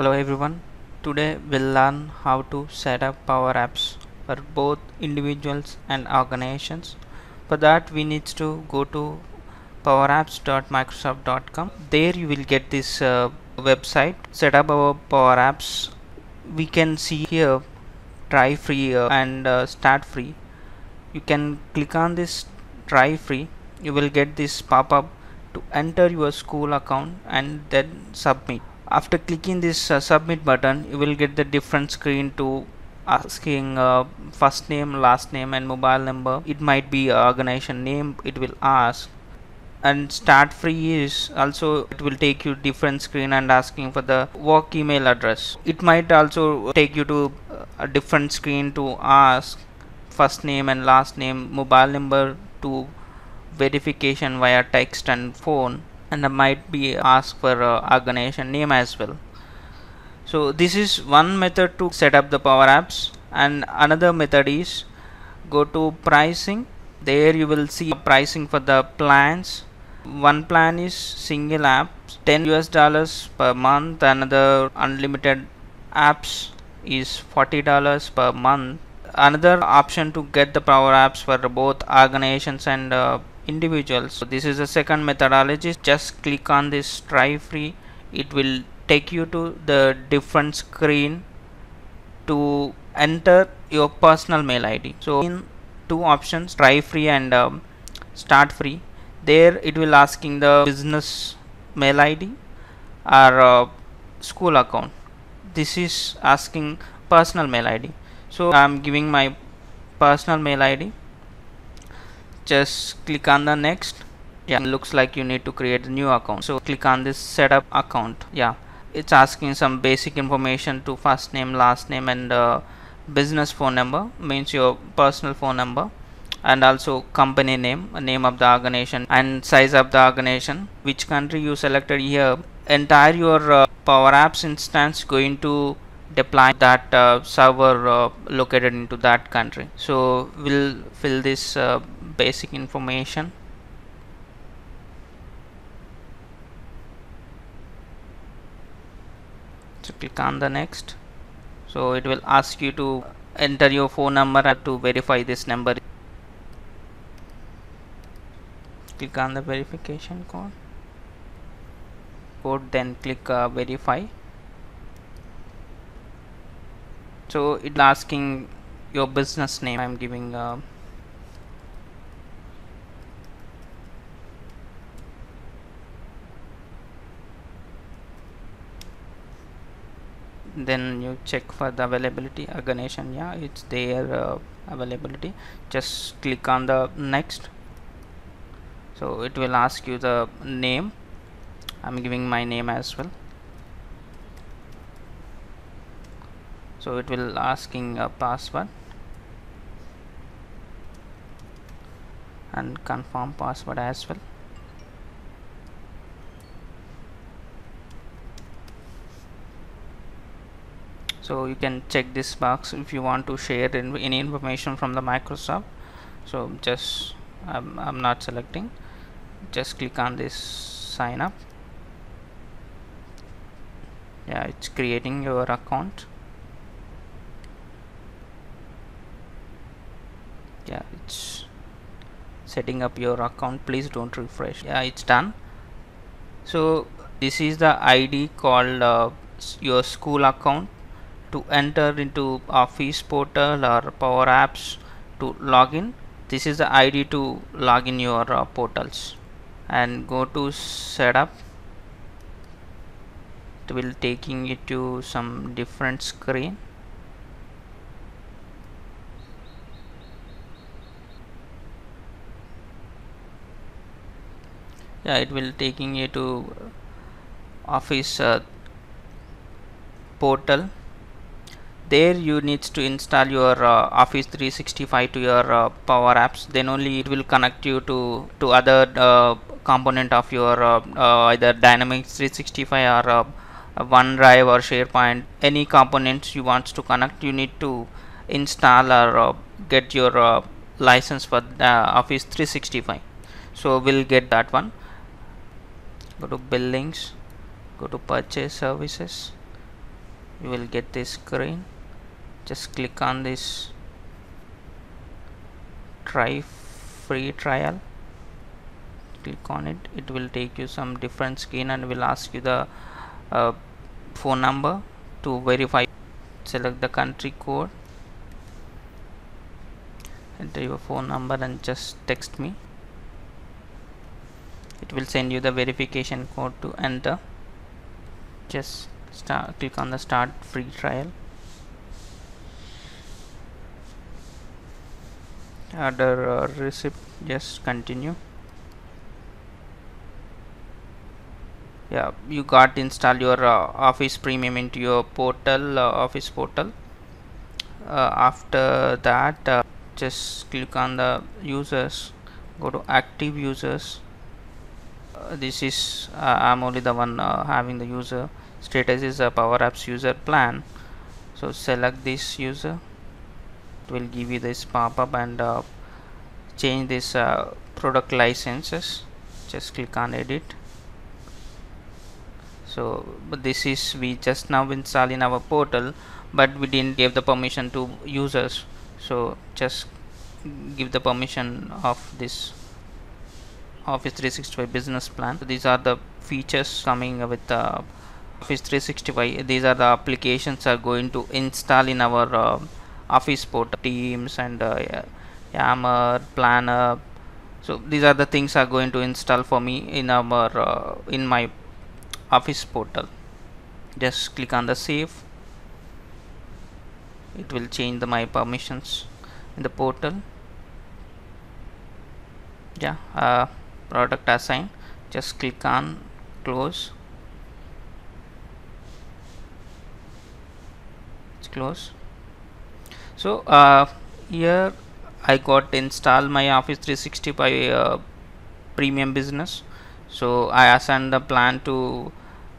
Hello everyone, today we'll learn how to set up Power Apps for both individuals and organizations. For that we need to go to powerapps.microsoft.com. There you will get this uh, website, set up our Power Apps. We can see here try free uh, and uh, start free. You can click on this try free. You will get this pop-up to enter your school account and then submit after clicking this uh, submit button you will get the different screen to asking uh, first name last name and mobile number it might be organization name it will ask and start free is also it will take you different screen and asking for the work email address it might also take you to uh, a different screen to ask first name and last name mobile number to verification via text and phone and I might be asked for uh, organization name as well so this is one method to set up the power apps and another method is go to pricing there you will see pricing for the plans one plan is single app 10 US dollars per month another unlimited apps is 40 dollars per month another option to get the power apps for both organizations and uh, individuals so this is the second methodology just click on this try free it will take you to the different screen to enter your personal mail id so in two options try free and um, start free there it will asking the business mail id or uh, school account this is asking personal mail id so i'm giving my personal mail id just click on the next yeah looks like you need to create a new account so click on this setup account yeah it's asking some basic information to first name last name and uh, business phone number means your personal phone number and also company name name of the organization and size of the organization which country you selected here entire your uh, power apps instance going to deploy that uh, server uh, located into that country so we'll fill this uh, basic information so click on the next so it will ask you to enter your phone number to verify this number click on the verification code code then click uh, verify so it's asking your business name I'm giving uh, then you check for the availability organization yeah it's there. uh, availability just click on the next so it will ask you the name I'm giving my name as well so it will asking a password and confirm password as well so you can check this box if you want to share in any information from the Microsoft so just I'm, I'm not selecting just click on this sign up yeah it's creating your account yeah it's setting up your account please don't refresh yeah it's done so this is the ID called uh, your school account to enter into office portal or power apps to login this is the id to login your uh, portals and go to setup it will taking you to some different screen yeah it will taking you to office uh, portal there you needs to install your uh, office 365 to your uh, power apps then only it will connect you to to other uh, component of your uh, uh, either dynamics 365 or uh, onedrive or sharepoint any components you want to connect you need to install or get your license for office 365 so we'll get that one go to billings go to purchase services you will get this screen just click on this try free trial click on it it will take you some different screen and will ask you the uh, phone number to verify select the country code enter your phone number and just text me it will send you the verification code to enter just start click on the start free trial other uh, receipt just continue yeah you got install your uh, office premium into your portal uh, office portal after that just click on the users go to active users this is uh, I'm only the one uh, having the user status is a power apps user plan so select this user will give you this pop-up and uh, change this uh, product licenses just click on edit so but this is we just now install in our portal but we didn't give the permission to users so just give the permission of this office 365 business plan so these are the features coming with the uh, office 365 these are the applications are going to install in our uh, office port teams and uh, yammer planner so these are the things are going to install for me in our uh, in my office portal just click on the save it will change the my permissions in the portal yeah uh, product assign just click on close it's close so uh, here I got install my office 365 uh, premium business so I assign the plan to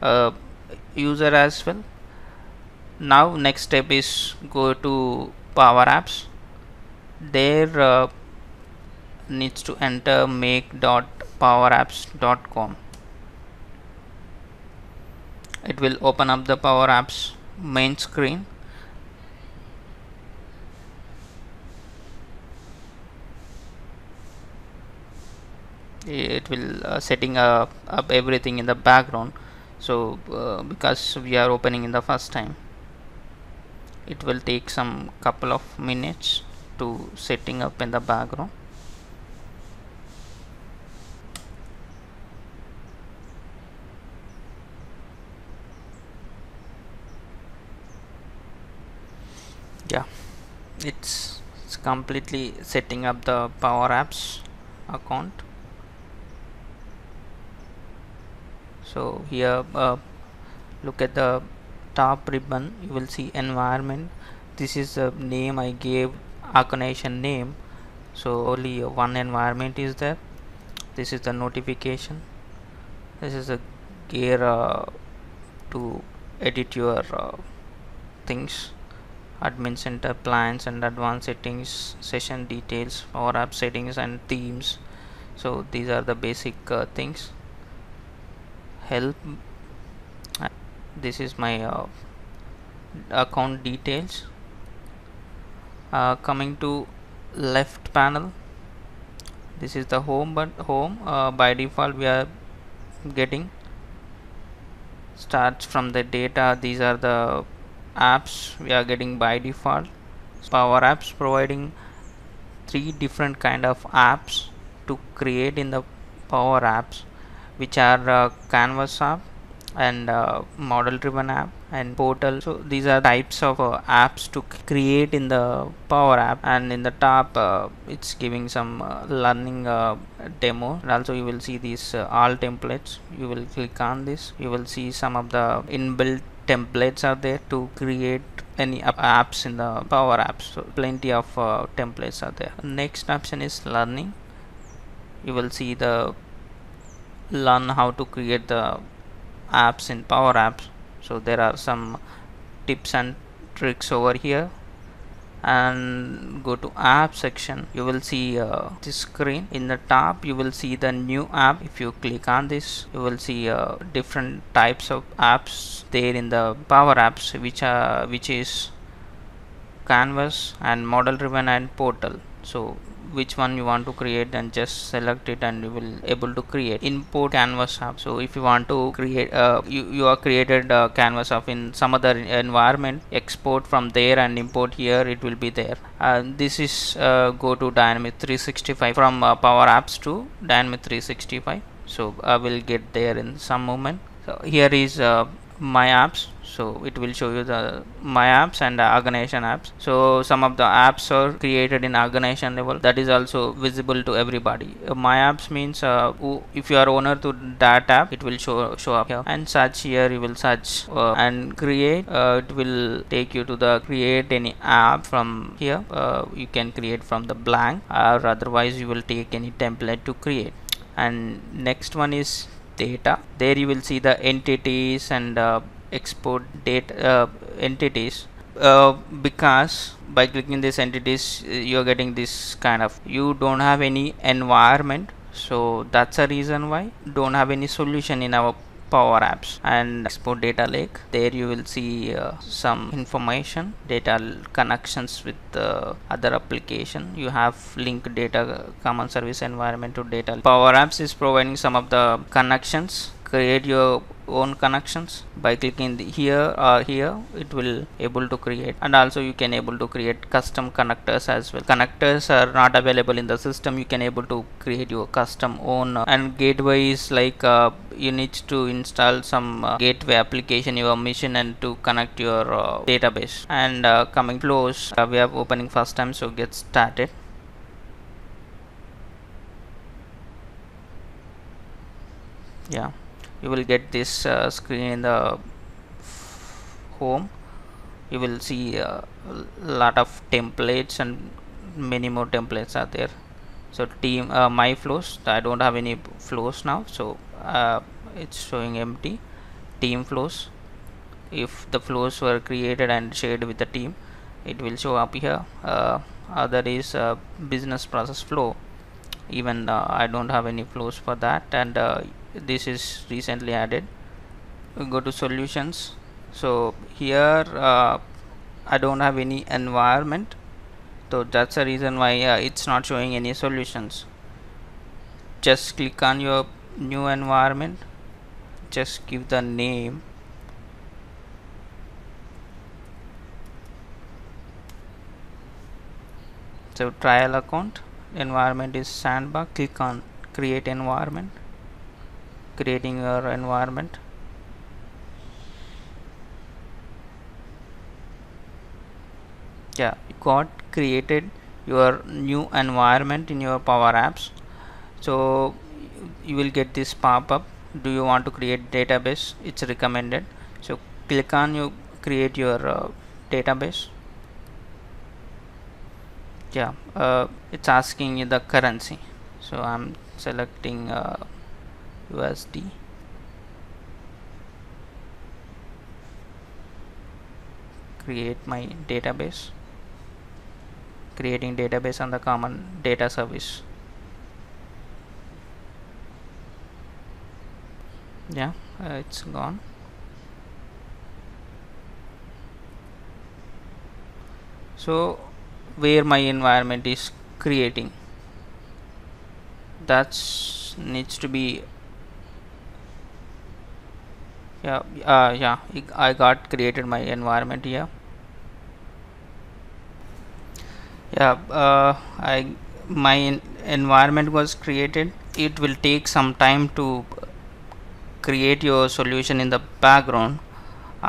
uh, user as well now next step is go to power apps there uh, needs to enter make.powerapps.com it will open up the power apps main screen it will uh, setting up, up everything in the background so uh, because we are opening in the first time it will take some couple of minutes to setting up in the background yeah it's, it's completely setting up the power apps account so here uh, look at the top ribbon you will see environment this is the name I gave organization name so only one environment is there this is the notification this is a gear uh, to edit your uh, things admin center plans and advanced settings session details or app settings and themes so these are the basic uh, things help this is my uh, account details uh, coming to left panel this is the home but home uh, by default we are getting starts from the data these are the apps we are getting by default power apps providing three different kind of apps to create in the power apps which are uh, canvas app and uh, model driven app and portal so these are types of uh, apps to create in the power app and in the top uh, it's giving some uh, learning uh, demo and also you will see these uh, all templates you will click on this you will see some of the inbuilt templates are there to create any apps in the power apps so plenty of templates are there next option is learning you will see the learn how to create the apps in power apps so there are some tips and tricks over here and go to app section you will see uh, this screen in the top you will see the new app if you click on this you will see uh, different types of apps there in the power apps which are which is canvas and model driven and portal so which one you want to create then just select it and you will able to create import canvas app so if you want to create uh, you, you are created uh, canvas app in some other environment export from there and import here it will be there uh, this is uh, go to dynamic 365 from uh, power apps to dynamic 365 so i will get there in some moment so here is my apps so it will show you the my apps and the organization apps so some of the apps are created in organization level that is also visible to everybody uh, my apps means uh, if you are owner to that app it will show show up here and search here you will search uh, and create uh, it will take you to the create any app from here uh, you can create from the blank or otherwise you will take any template to create and next one is data there you will see the entities and uh, export data uh, entities uh, because by clicking these entities uh, you're getting this kind of you don't have any environment so that's a reason why don't have any solution in our power apps and export data lake there you will see uh, some information data connections with uh, other application you have link data common service environment to data power apps is providing some of the connections create your own connections by clicking here or here it will able to create and also you can able to create custom connectors as well connectors are not available in the system you can able to create your custom own and gateways like uh, you need to install some uh, gateway application your machine and to connect your uh, database and uh, coming flows uh, we have opening first time so get started yeah you will get this uh, screen in the home you will see uh, a lot of templates and many more templates are there so team uh, my flows I don't have any flows now so uh, it's showing empty team flows if the flows were created and shared with the team it will show up here uh, other is uh, business process flow even uh, I don't have any flows for that and uh, this is recently added we go to solutions so here uh, I don't have any environment so that's the reason why uh, it's not showing any solutions just click on your new environment just give the name so trial account environment is sandbox. click on create environment creating your environment yeah you got created your new environment in your power apps so you will get this pop-up do you want to create database it's recommended so click on you create your uh, database yeah uh, it's asking you the currency so I'm selecting uh, USD create my database creating database on the common data service yeah uh, it's gone so where my environment is creating that needs to be yeah uh, yeah I got created my environment here yeah uh, I my environment was created it will take some time to create your solution in the background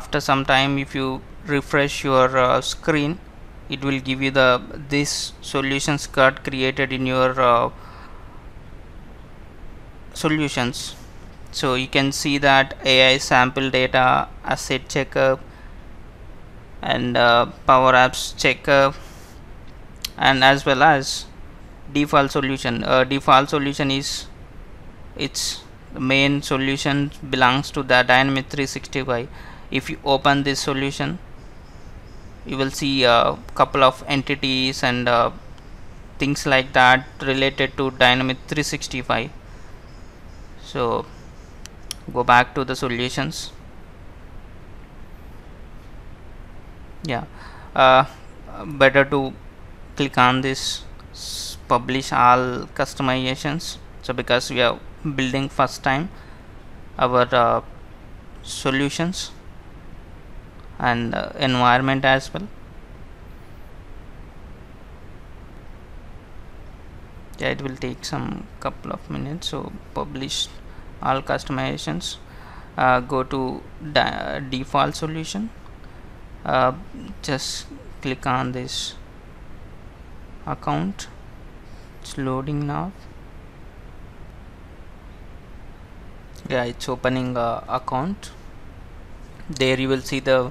after some time if you refresh your uh, screen it will give you the this solutions got created in your uh, solutions so you can see that AI sample data asset checker and uh, power apps checker and as well as default solution uh, default solution is its main solution belongs to the dynamic 365 if you open this solution you will see a couple of entities and uh, things like that related to dynamic 365 so go back to the solutions yeah uh, better to click on this publish all customizations so because we are building first time our uh, solutions and uh, environment as well yeah it will take some couple of minutes so publish all customizations uh, go to default solution uh, just click on this account it's loading now yeah it's opening uh, account there you will see the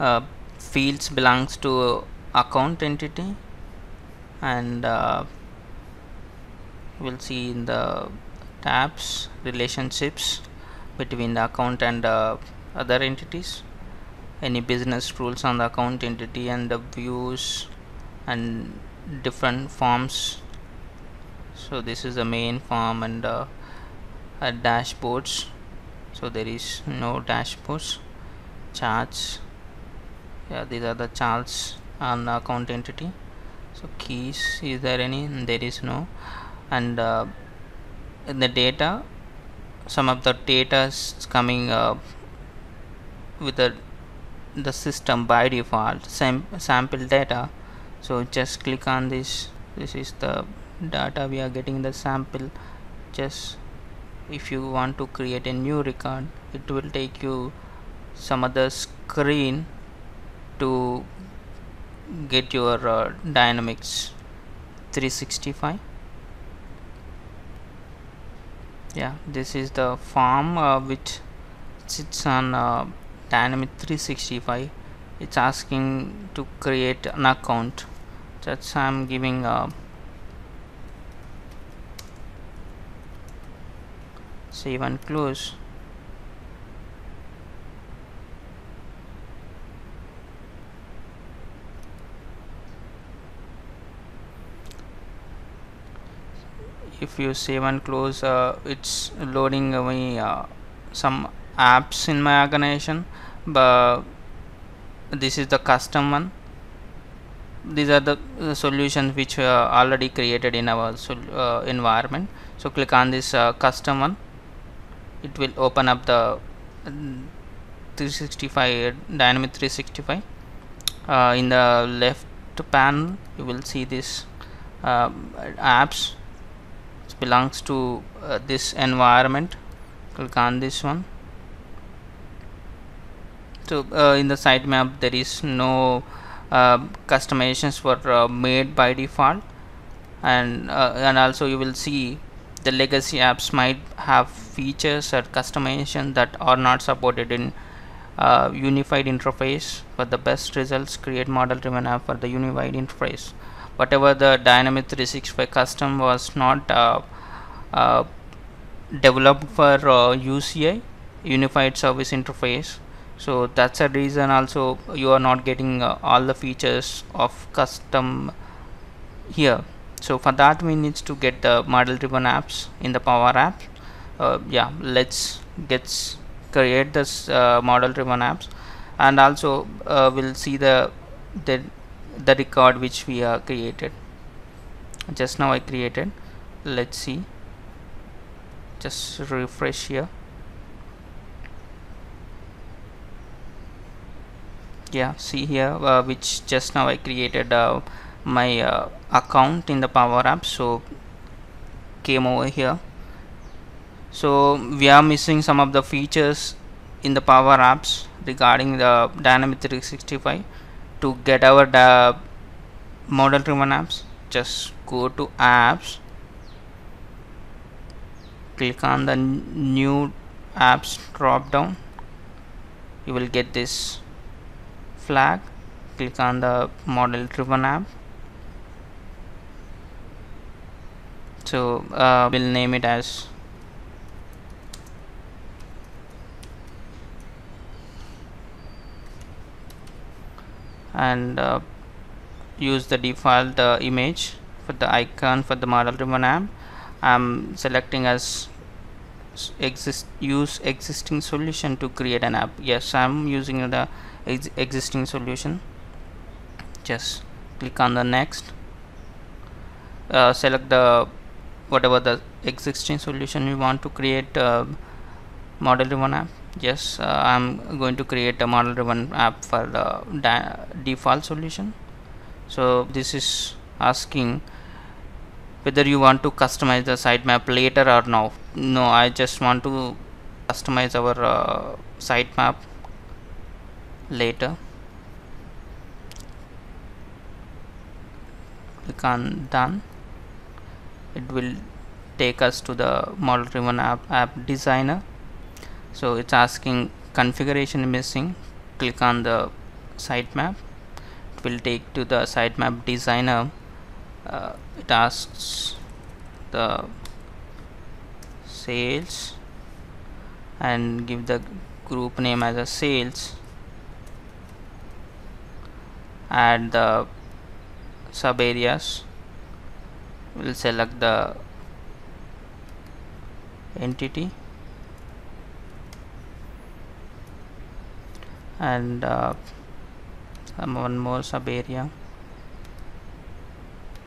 uh, fields belongs to uh, account entity and uh, we'll see in the tabs relationships between the account and uh, other entities any business rules on the account entity and the views and different forms so this is the main form and uh, uh, dashboards so there is no dashboards charts yeah these are the charts on the account entity so keys is there any there is no and uh, the data some of the data is coming up with the the system by default sam sample data so just click on this this is the data we are getting the sample just if you want to create a new record it will take you some other screen to get your uh, dynamics 365 yeah this is the form uh, which sits on uh, dynamic 365 it's asking to create an account that's I'm giving uh, save and close if you save and close uh, it's loading my uh, some apps in my organization but this is the custom one these are the, solutions which uh, already created in our uh, environment so click on this uh, custom one it will open up the mm, 365 dynamic 365 uh, in the left panel you will see this uh, apps belongs to uh, this environment click on this one so uh, in the sitemap there is no uh, customizations were uh, made by default and uh, and also you will see the legacy apps might have features or customization that are not supported in uh, unified interface for the best results create model driven app for the unified interface whatever the Dynamic 365 custom was not uh, uh, developed for uh, UCI unified service interface so that's a reason also you are not getting uh, all the features of custom here so for that we need to get the model driven apps in the power app uh, yeah let's get create this uh, model driven apps and also we'll see the the the record which we are created just now I created let's see just refresh here yeah see here uh, which just now I created uh, my uh, account in the power app so came over here so we are missing some of the features in the power apps regarding the dynamic 365 to get our model driven apps just go to apps click on the new apps drop down you will get this flag click on the model driven app so uh, we'll name it as and uh, use the default uh, image for the icon for the model driven app. I'm selecting as exist use existing solution to create an app yes I'm using the ex existing solution just click on the next uh, select the whatever the existing solution you want to create uh, model driven app yes uh, I'm going to create a model driven app for the default solution so this is asking whether you want to customize the sitemap later or now no I just want to customize our uh, sitemap later click on done it will take us to the model driven app, app designer so it's asking configuration missing click on the sitemap it will take to the sitemap designer uh, it asks the sales and give the group name as a sales add the sub areas we'll select the entity and uh, one more sub area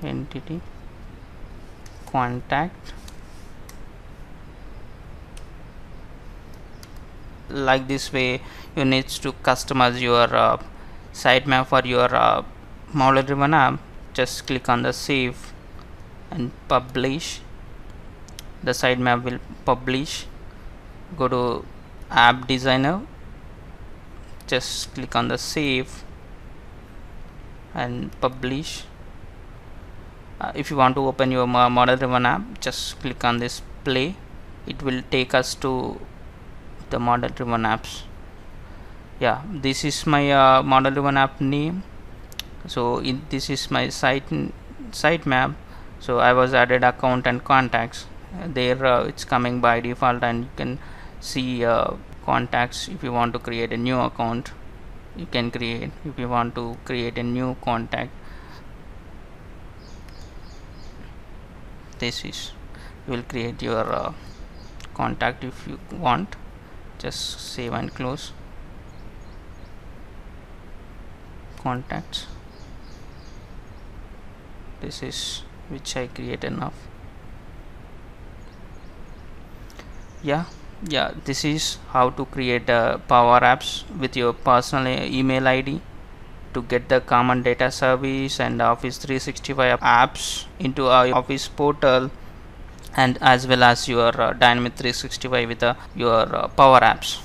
entity contact like this way you need to customize your uh, sitemap for your uh, model driven app just click on the save and publish the sitemap will publish go to app designer just click on the save and publish uh, if you want to open your model driven app just click on this play it will take us to the model driven apps yeah this is my uh, model driven app name so in, this is my site site map so I was added account and contacts there uh, it's coming by default and you can see uh, contacts if you want to create a new account you can create if you want to create a new contact this is you will create your uh, contact if you want just save and close contacts this is which I create enough yeah yeah this is how to create uh, power apps with your personal uh, email id to get the common data service and office 365 apps into our office portal and as well as your uh, dynamic 365 with uh, your uh, power apps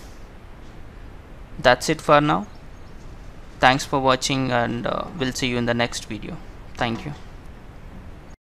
that's it for now thanks for watching and uh, we'll see you in the next video thank you